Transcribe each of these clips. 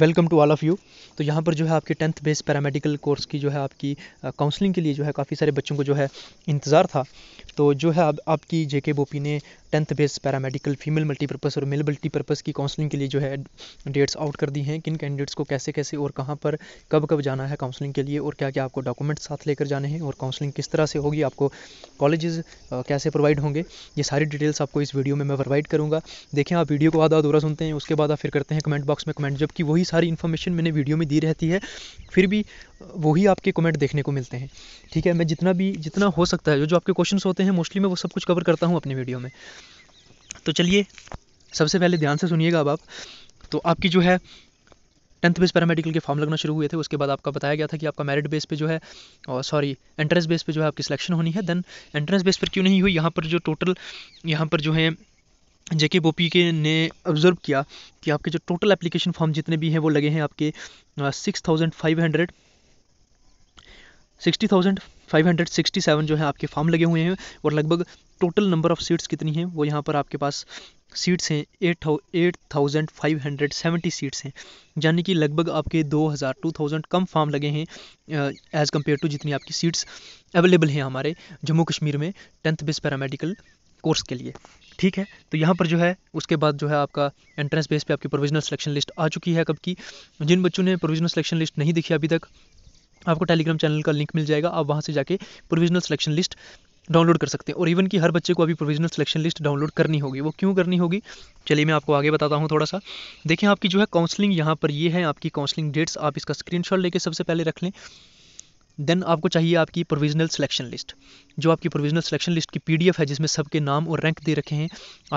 welcome to all of you तो यहाँ पर जो है आपके टेंथ बेस पैरामेडिकल कोर्स की जो है आपकी काउंसलिंग के लिए जो है काफ़ी सारे बच्चों को जो है इंतज़ार था तो जो है अब आपकी जे के बोपी ने tenth base paramedical female multipurpose और मेल मल्टीपर्पज़ की काउंसलिंग के लिए जो है डेट्स आउट कर दी हैं किन कैंडिडेट्स को कैसे कैसे और कहाँ पर कब कब जाना है काउंसलिंग के लिए और क्या क्या आपको डॉक्यूमेंट्स साथ लेकर जाने हैं और काउंसलिंग किस तरह से होगी आपको कॉलेजेस कैसे प्रोवाइड होंगे ये सारी डिटेल्स आपको इस वीडियो में मैं प्रोवाइड करूँगा देखें आप वीडियो को आधा अधूरा सुनते हैं उसके बाद आप फिर करते हैं कमेंट बॉक्स में कमेंट जबकि वही वही सारी इन्फॉर्मेशन मैंने वीडियो में दी रहती है फिर भी वही आपके कमेंट देखने को मिलते हैं ठीक है मैं जितना भी जितना हो सकता है जो जो आपके क्वेश्चन होते हैं मोस्टली मैं वो सब कुछ कवर करता हूँ अपने वीडियो में तो चलिए सबसे पहले ध्यान से सुनिएगा अब आप तो आपकी जो है टेंथ बेस पैरामेडिकल के फॉर्म लगना शुरू हुए थे उसके बाद आपका बताया गया था कि आपका मेरिट बेस पे जो है और सॉरी एंट्रेंस बेस पे जो है आपकी सिलेक्शन होनी है देन एंट्रेंस बेस पर क्यों नहीं हुई यहाँ पर जो टोटल यहाँ पर जो है जेके बोपी के ने ऑब्ज़र्व किया कि आपके जो टोटल एप्लीकेशन फॉर्म जितने भी हैं वो लगे हैं आपके six thousand five hundred sixty thousand five hundred sixty seven जो है आपके फॉर्म लगे हुए हैं और लगभग टोटल नंबर ऑफ़ सीट्स कितनी हैं वो यहाँ पर आपके पास सीट्स हैं eight eight thousand five hundred seventy seats हैं यानी कि लगभग आपके दो हज़ार टू थाउजेंड कम फार्म लगे हैं एज़ कम्पेयर टू जितनी आपकी सीट्स अवेलेबल हैं हमारे जम्मू कश्मीर में टेंथ बेस पैरामेडिकल कोर्स के लिए ठीक है तो यहाँ पर जो है उसके बाद जो है आपका एंट्रेंस बेस पे आपकी प्रोविजनल सिलेक्शन लिस्ट आ चुकी है कब की जिन बच्चों ने प्रोविजनल सिलेक्शन लिस्ट नहीं देखी अभी तक आपको टेलीग्राम चैनल का लिंक मिल जाएगा आप वहाँ से जाके प्रोविजनल सिलेक्शन लिस्ट डाउनलोड कर सकते हैं और इवन कि हर बच्चे को अभी प्रोविजनल सिलेक्शन लिस्ट डाउनलोड करनी होगी वो क्यों करनी होगी चलिए मैं आपको आगे बताता हूँ थोड़ा सा देखिए आपकी जो है काउंसलिंग यहाँ पर ये है आपकी काउंसलिंग डेट्स आप इसका स्क्रीनशॉट लेके सबसे पहले रख लें देन आपको चाहिए आपकी प्रोविजनल सिलेक्शन लिस्ट जो आपकी प्रोविजनल सिलेक्शन लिस्ट की पीडीएफ है जिसमें सबके नाम और रैंक दे रखे हैं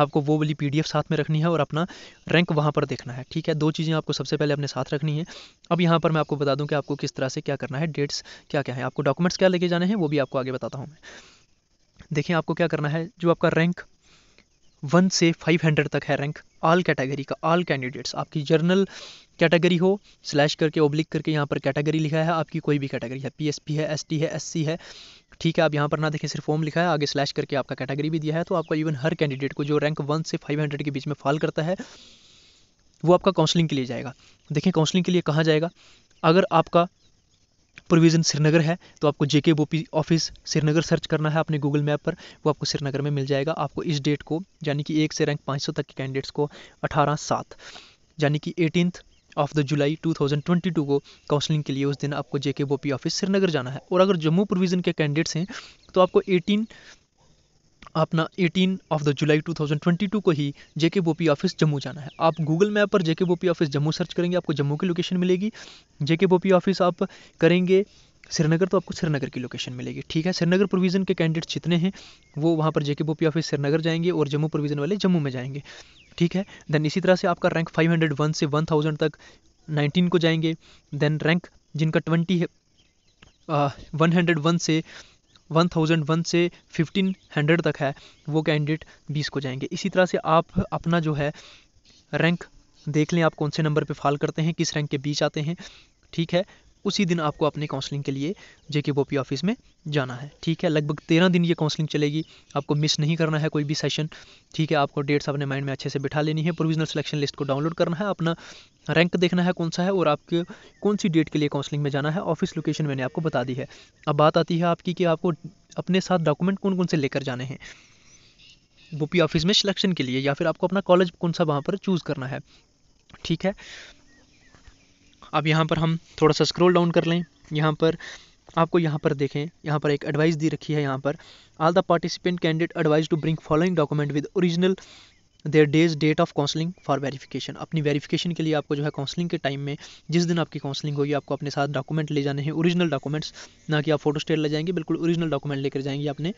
आपको वो वाली पीडीएफ साथ में रखनी है और अपना रैंक वहाँ पर देखना है ठीक है दो चीज़ें आपको सबसे पहले अपने साथ रखनी है अब यहाँ पर मैं आपको बता दूँ कि आपको किस तरह से क्या करना है डेट्स क्या क्या है आपको डॉक्यूमेंट्स क्या लेके जाने हैं वो भी आपको आगे बताता हूँ मैं देखें आपको क्या करना है जो आपका रैंक वन से फाइव हंड्रेड तक है रैंक ऑल कैटेगरी का आल कैंडिडेट्स आपकी जर्नल कैटेगरी हो स्लैश करके ओब्लिक करके यहाँ पर कैटेगरी लिखा है आपकी कोई भी कैटेगरी है पीएसपी है एसटी है एससी है ठीक है आप यहाँ पर ना देखें सिर्फ फॉर्म लिखा है आगे स्लैश करके आपका कैटेगरी भी दिया है तो आपका इवन हर कैंडिडेट को जो रैंक वन से फाइव हंड्रेड के बीच में फॉल करता है वो आपका काउंसलिंग के लिए जाएगा देखें काउंसलिंग के लिए कहाँ जाएगा अगर आपका प्रोविज़न श्रीनगर है तो आपको जे के ऑफिस श्रीनगर सर्च करना है अपने गूगल मैप पर वो आपको श्रीनगर में मिल जाएगा आपको इस डेट को यानी कि एक से रैंक पाँच तक के कैंडिडेट्स को अठारह सात यानी कि एटीन ऑफ द जुलाई 2022 को काउंसलिंग के लिए उस दिन आपको जे के ऑफिस श्रीनगर जाना है और अगर जम्मू प्रोविज़न के कैंडिडेट्स हैं तो आपको एटीन अपना 18 ऑफ द जुलाई 2022 को ही जेके बोपी ऑफिस जम्मू जाना है आप गूगल मैप पर JK BOPEE office Jammu search करेंगे आपको जम्मू की लोकेशन मिलेगी जेके बोपी ऑफिस आप करेंगे श्रीनगर तो आपको श्रीनगर की लोकेशन मिलेगी ठीक है श्रीनगर प्रोविज़न के कैंडिडेट्स जितने हैं वो वहाँ पर जेके बोपी ऑफिस श्रीनगर जाएंगे और जम्मू प्रोविज़न वाले जम्मू में जाएंगे ठीक है देन इसी तरह से आपका रैंक फाइव से वन तक नाइनटीन को जाएंगे देन रैंक जिनका ट्वेंटी है वन हंड्रेड वन से 1001 से 1500 तक है वो कैंडिडेट 20 को जाएंगे इसी तरह से आप अपना जो है रैंक देख लें आप कौन से नंबर पे फॉल करते हैं किस रैंक के बीच आते हैं ठीक है उसी दिन आपको अपनी काउंसलिंग के लिए जे के पी ऑफिस में जाना है ठीक है लगभग तेरह दिन ये काउंसलिंग चलेगी आपको मिस नहीं करना है कोई भी सेशन ठीक है आपको डेट्स अपने माइंड में अच्छे से बिठा लेनी है प्रोविजनल सिलेक्शन लिस्ट को डाउनलोड करना है अपना रैंक देखना है कौन सा है और आपके कौन सी डेट के लिए काउंसलिंग में जाना है ऑफिस लोकेशन मैंने आपको बता दी है अब बात आती है आपकी कि आपको अपने साथ डॉक्यूमेंट कौन कौन से लेकर जाने हैं बोपी ऑफिस में सिलेक्शन के लिए या फिर आपको अपना कॉलेज कौन सा वहाँ पर चूज़ करना है ठीक है अब यहाँ पर हम थोड़ा सा स्क्रोल डाउन कर लें यहाँ पर आपको यहाँ पर देखें यहाँ पर एक एडवाइस दी रखी है यहाँ पर all the participant candidate advise to bring following document with original their days date of counselling for verification अपनी वेरिफिकेशन के लिए आपको जो है काउंसलिंग के टाइम में जिस दिन आपकी काउंसलिंग होगी आपको अपने साथ डॉक्यूमेंट ले जाने हैं ओरिजिनल डॉक्यूमेंट्स ना कि आप फोटो स्टेट ले जाएंगे बिल्कुल ओरिजिनल डॉक्यूमेंट लेकर जाएंगे आपने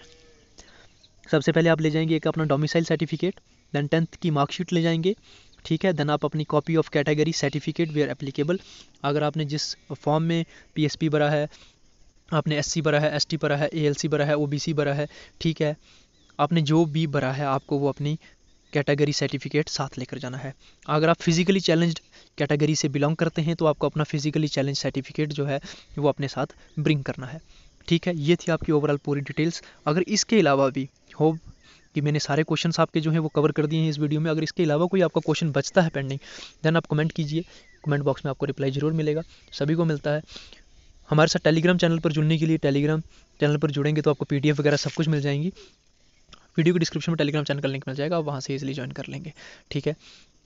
सबसे पहले आप ले जाएंगे एक अपना डोमिसाइल सर्टिफिकेट दैन टेंथ की मार्कशीट ले जाएंगे ठीक है देन आप अपनी copy of category certificate where applicable अगर आपने जिस फॉर्म में पीएसपी भरा है आपने एससी भरा है एसटी भरा है एएलसी भरा है ओबीसी भरा है ठीक है आपने जो भी भरा है आपको वो अपनी कैटेगरी सर्टिफिकेट साथ लेकर जाना है अगर आप फिजिकली चैलेंज्ड कैटेगरी से बिलोंग करते हैं तो आपको अपना फिजिकली चैलेंज सर्टिफिकेट जो है वो अपने साथ ब्रिंग करना है ठीक है ये थी आपकी ओवरऑल पूरी डिटेल्स अगर इसके अलावा भी होप कि मैंने सारे क्वेश्चन आपके जो हैं वो कवर कर दिए हैं इस वीडियो में अगर इसके अलावा कोई आपका क्वेश्चन बचता है पेंडिंग देन आप कमेंट कीजिए कमेंट बॉक्स में आपको रिप्लाई ज़रूर मिलेगा सभी को मिलता है हमारे साथ टेलीग्राम चैनल पर जुड़ने के लिए टेलीग्राम चैनल पर जुड़ेंगे तो आपको पी वगैरह सब कुछ मिल जाएंगी वीडियो के डिस्क्रिप्शन में टेलीग्राम चैनल का लिंक मिल जाएगा आप वहाँ से इजिली ज्वाइन कर लेंगे ठीक है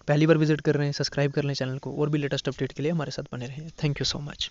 पहली बार विजिट कर रहे हैं सब्सक्राइब कर लें चैनल को और भी लेटेस्ट अपडेट के लिए हमारे साथ बने रहें थैंक यू सो मच